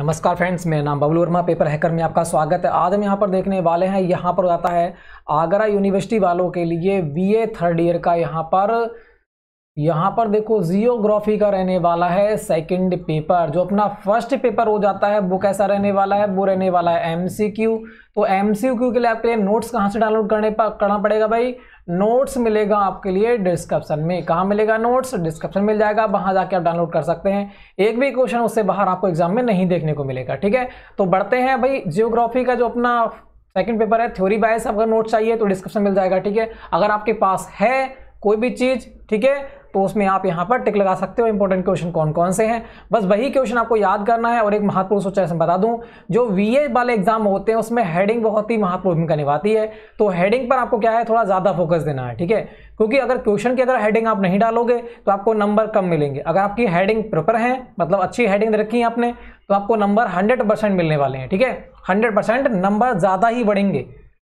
नमस्कार फ्रेंड्स मेरा नाम बबलू वर्मा पेपर हैकर में आपका स्वागत है आज हम यहाँ पर देखने वाले हैं यहाँ पर आता है आगरा यूनिवर्सिटी वालों के लिए बीए थर्ड ईयर का यहाँ पर यहाँ पर देखो जियोग्राफी का रहने वाला है सेकंड पेपर जो अपना फर्स्ट पेपर हो जाता है वो कैसा रहने वाला है वो रहने वाला है एम तो एम के लिए आपके नोट्स कहाँ से डाउनलोड करने पर करना पड़ेगा भाई नोट्स मिलेगा आपके लिए डिस्क्रिप्शन में कहाँ मिलेगा नोट्स डिस्क्रिप्शन मिल जाएगा वहाँ जाके आप डाउनलोड कर सकते हैं एक भी क्वेश्चन उससे बाहर आपको एग्जाम में नहीं देखने को मिलेगा ठीक है तो बढ़ते हैं भाई जियोग्राफी का जो अपना सेकंड पेपर है थ्योरी बायस अगर नोट चाहिए तो डिस्क्रिप्शन मिल जाएगा ठीक है अगर आपके पास है कोई भी चीज़ ठीक है तो उसमें आप यहाँ पर टिक लगा सकते हो इंपॉर्टेंट क्वेश्चन कौन कौन से हैं बस वही क्वेश्चन आपको याद करना है और एक महत्वपूर्ण सोचा बता दूं जो वी वाले एग्जाम होते हैं उसमें हेडिंग बहुत ही महत्वपूर्ण भूमिका निभाती है तो हेडिंग पर आपको क्या है थोड़ा ज़्यादा फोकस देना है ठीक है क्योंकि अगर क्वेश्चन की अगर हेडिंग आप नहीं डालोगे तो आपको नंबर कम मिलेंगे अगर आपकी हेडिंग प्रॉपर है मतलब अच्छी हेडिंग रखी है आपने तो आपको नंबर हंड्रेड परसेंट मिलने वाले हैं ठीक है हंड्रेड परसेंट नंबर ज़्यादा ही बढ़ेंगे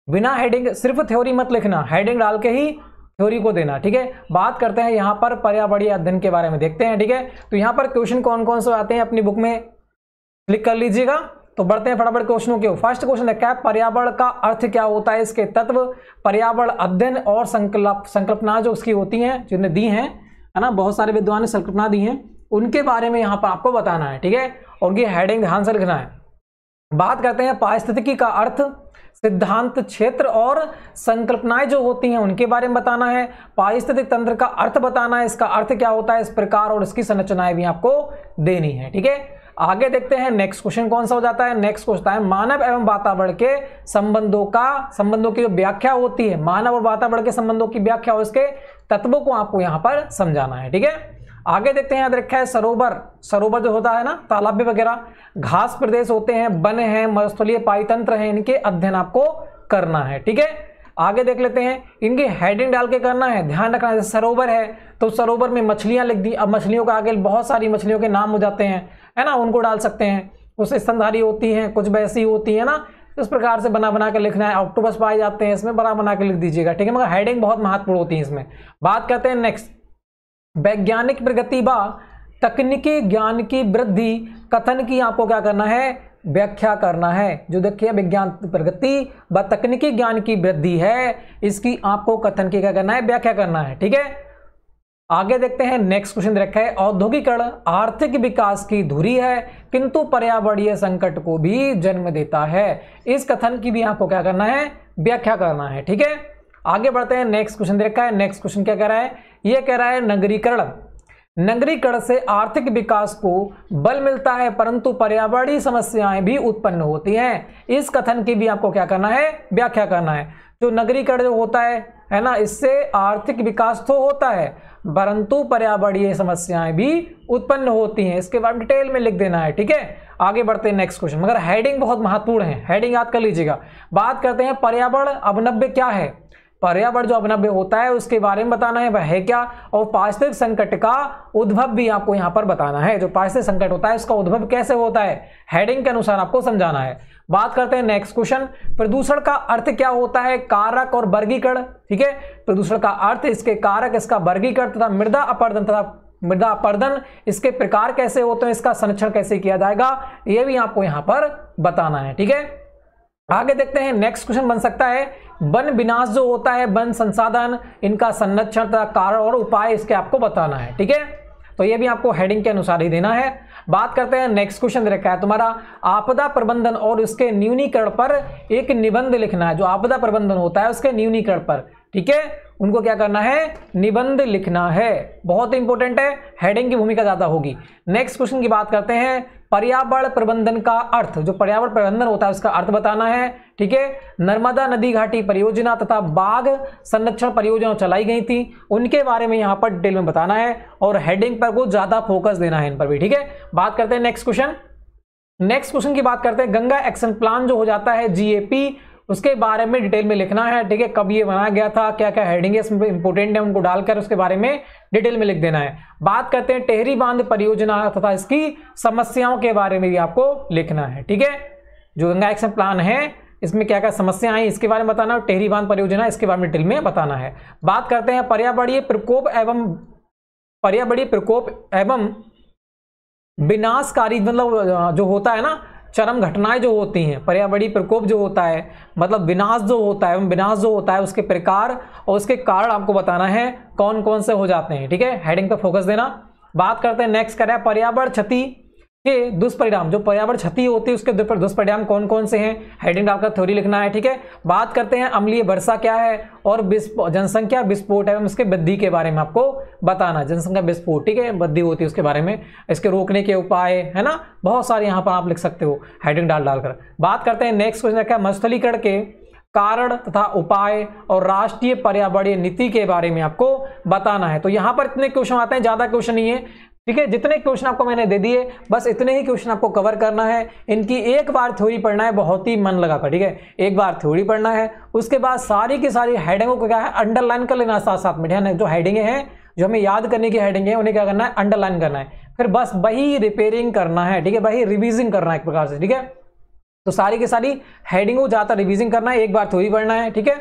बिना हेडिंग सिर्फ थ्योरी मत लिखना हेडिंग डाल के ही थ्योरी को देना ठीक है बात करते हैं यहाँ पर पर्यावरणीय अध्ययन के बारे में देखते हैं ठीक है तो यहाँ पर क्वेश्चन कौन कौन से आते हैं अपनी बुक में क्लिक कर लीजिएगा तो बढ़ते हैं फटाफट क्वेश्चनों के फर्स्ट क्वेश्चन है क्या पर्यावरण का अर्थ क्या होता है इसके तत्व पर्यावरण अध्ययन और संकल्प संकल्पना जो उसकी होती हैं जिन्हें दी हैं है ना बहुत सारे विद्वान ने संकल्पना दी हैं उनके बारे में यहाँ पर आपको बताना है ठीक है उनकी हेडिंग ध्यान से लिखना है बात करते हैं पारिस्थितिकी का अर्थ सिद्धांत क्षेत्र और संकल्पनाएं जो होती हैं उनके बारे में बताना है पारिस्थितिक तंत्र का अर्थ बताना है इसका अर्थ क्या होता है इस प्रकार और इसकी संरचनाएं भी आपको देनी है ठीक है आगे देखते हैं नेक्स्ट क्वेश्चन कौन सा हो जाता है नेक्स्ट क्वेश्चन है मानव एवं वातावरण के संबंधों का संबंधों की जो व्याख्या होती है मानव और वातावरण के संबंधों की व्याख्या और इसके तत्वों को आपको यहां पर समझाना है ठीक है आगे देखते हैं याद रखा है सरोवर सरोवर जो होता है ना तालाबे वगैरह घास प्रदेश होते हैं वन हैं मरुस्थलीय पाईतंत्र है इनके अध्ययन आपको करना है ठीक है आगे देख लेते हैं इनके हेडिंग डाल के करना है ध्यान रखना है सरोवर है तो सरोवर में मछलियां लिख दी अब मछलियों का आगे बहुत सारी मछलियों के नाम हो जाते हैं है ना उनको डाल सकते हैं कुछ स्तनधारी होती हैं कुछ वैसी होती है ना इस प्रकार से बना बना के लिखना है ऑक्टोबस पाए जाते हैं इसमें बना बना के लिख दीजिएगा ठीक है मगर हेडिंग बहुत महत्वपूर्ण होती है इसमें बात करते हैं नेक्स्ट वैज्ञानिक प्रगति व तकनीकी ज्ञान की वृद्धि कथन की आपको क्या करना है व्याख्या करना है जो देखिए विज्ञान प्रगति व तकनीकी ज्ञान की वृद्धि है इसकी आपको कथन की क्या करना है व्याख्या करना है ठीक है आगे देखते हैं नेक्स्ट क्वेश्चन रखा है औद्योगिकरण आर्थिक विकास की धुरी है किंतु पर्यावरणीय संकट को भी जन्म देता है इस कथन की भी आपको क्या करना है व्याख्या करना है ठीक है आगे बढ़ते हैं नेक्स्ट क्वेश्चन देखा है नेक्स्ट क्वेश्चन क्या कह रहा है ये कह रहा है नगरीकरण नगरीकरण से आर्थिक विकास को बल मिलता है परंतु पर्यावरणीय समस्याएं भी उत्पन्न होती हैं इस कथन की भी आपको क्या करना है व्याख्या करना है जो नगरीकरण होता है है ना इससे आर्थिक विकास तो होता है परंतु पर्यावरणीय समस्याएं भी उत्पन्न होती हैं इसके बाद डिटेल में लिख देना है ठीक है आगे बढ़ते हैं नेक्स्ट क्वेश्चन मगर हेडिंग बहुत महत्वपूर्ण है हेडिंग याद कर लीजिएगा बात करते हैं पर्यावरण अवनव्य क्या है पर्यावरण जो अपना होता है उसके बारे में बताना है वह है क्या और पारिस्थितिक संकट का उद्भव भी आपको यहाँ पर बताना है जो पारिस्थितिक संकट होता है उसका उद्भव कैसे होता है हेडिंग के अनुसार आपको समझाना है बात करते हैं नेक्स्ट क्वेश्चन प्रदूषण का अर्थ क्या होता है कारक और वर्गीकरण ठीक है प्रदूषण का अर्थ इसके कारक इसका वर्गीकरण तथा मृदा अपर्दन तथा मृदा अपर्दन इसके प्रकार कैसे होते हैं इसका संरक्षण कैसे किया जाएगा यह भी आपको यहाँ पर बताना है ठीक है आगे देखते हैं नेक्स्ट क्वेश्चन बन सकता है वन विनाश जो होता है वन संसाधन इनका संरक्षण तथा कारण और उपाय इसके आपको बताना है ठीक है तो ये भी आपको हेडिंग के अनुसार ही देना है बात करते हैं नेक्स्ट क्वेश्चन दे रखा है तुम्हारा आपदा प्रबंधन और उसके न्यूनीकरण पर एक निबंध लिखना है जो आपदा प्रबंधन होता है उसके न्यूनीकरण पर ठीक है उनको क्या करना है निबंध लिखना है बहुत इंपॉर्टेंट है हेडिंग की भूमिका ज़्यादा होगी नेक्स्ट क्वेश्चन की बात करते हैं पर्यावरण प्रबंधन का अर्थ जो पर्यावरण प्रबंधन होता है उसका अर्थ बताना है ठीक है नर्मदा नदी घाटी परियोजना तथा बाघ संरक्षण परियोजना चलाई गई थी उनके बारे में यहां पर डिटेल में बताना है और हेडिंग पर कुछ ज़्यादा फोकस देना है इन पर भी ठीक है बात करते हैं नेक्स्ट क्वेश्चन नेक्स्ट क्वेश्चन की बात करते हैं गंगा एक्शन प्लान जो हो जाता है जीएपी उसके बारे में डिटेल में लिखना है ठीक है कब ये बनाया गया था क्या क्या हेडिंग है इसमें इंपोर्टेंट है उनको डालकर उसके बारे में डिटेल में लिख देना है बात करते हैं टेहरी बांध परियोजना तथा इसकी समस्याओं के बारे में भी आपको लिखना है ठीक है जो गंगा एक्शन प्लान है इसमें क्या क्या समस्या आई इसके बारे में बताना और टेहरी बांध परियोजना इसके बारे में डिटेल में बताना है बात करते हैं पर्यावरणीय प्रकोप एवं पर्यावरणीय प्रकोप एवं विनाशकारी मतलब जो होता है ना चरम घटनाएं जो होती हैं पर्यावरणीय प्रकोप जो होता है मतलब विनाश जो होता है एवं विनाश जो होता है उसके प्रकार और उसके कारण आपको बताना है कौन कौन से हो जाते हैं ठीक है हेडिंग पर फोकस देना बात करते हैं नेक्स्ट करें पर्यावरण क्षति के दुष्परिणाम जो पर्यावरण क्षति होती है उसके दुष्परिणाम कौन कौन से हैं हेडिंग आपका थ्योरी लिखना है ठीक है बात करते हैं अम्लीय वर्षा क्या है और जनसंख्या विस्फोट एवं इसके वृद्धि के बारे में आपको बताना जनसंख्या विस्फोट ठीक है वृद्धि होती है उसके बारे में इसके रोकने के उपाय है ना बहुत सारे यहाँ पर आप लिख सकते हो हेडिंग डाल डालकर बात करते हैं नेक्स्ट क्वेश्चन क्या मस्थलीकरण के कारण तथा उपाय और राष्ट्रीय पर्यावरणीय नीति के बारे में आपको बताना है तो यहाँ पर इतने क्वेश्चन आते हैं ज़्यादा क्वेश्चन नहीं है ठीक है जितने क्वेश्चन आपको मैंने दे दिए बस इतने ही क्वेश्चन आपको कवर करना है इनकी एक बार थ्योरी पढ़ना है बहुत ही मन लगा कर ठीक है एक बार थ्योरी पढ़ना है उसके बाद सारी की सारी हेडिंगों को क्या है अंडरलाइन कर लेना साथ साथ में ध्यान जो हेडिंगे हैं जो हमें याद करने की हेडिंग है उन्हें क्या करना है अंडरलाइन करना है फिर बस वही रिपेयरिंग करना है ठीक है वही रिविजिंग करना है एक प्रकार से ठीक है तो सारी की सारी हेडिंगों ज़्यादा रिविजिंग करना है एक बार थ्योरी पढ़ना है ठीक है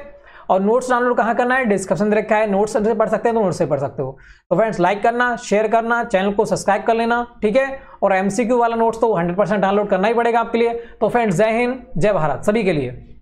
और नोट्स डाउनलोड कहाँ करना है डिस्क्रिप्शन रखा है नोट्स से पढ़ सकते हैं तो नोट्स से पढ़ सकते हो तो फ्रेंड्स लाइक करना शेयर करना चैनल को सब्सक्राइब कर लेना ठीक है और एमसीक्यू वाला नोट्स तो 100 परसेंट डाउनलोड करना ही पड़ेगा आपके लिए तो फ्रेंड्स जय हिंद जय भारत सभी के लिए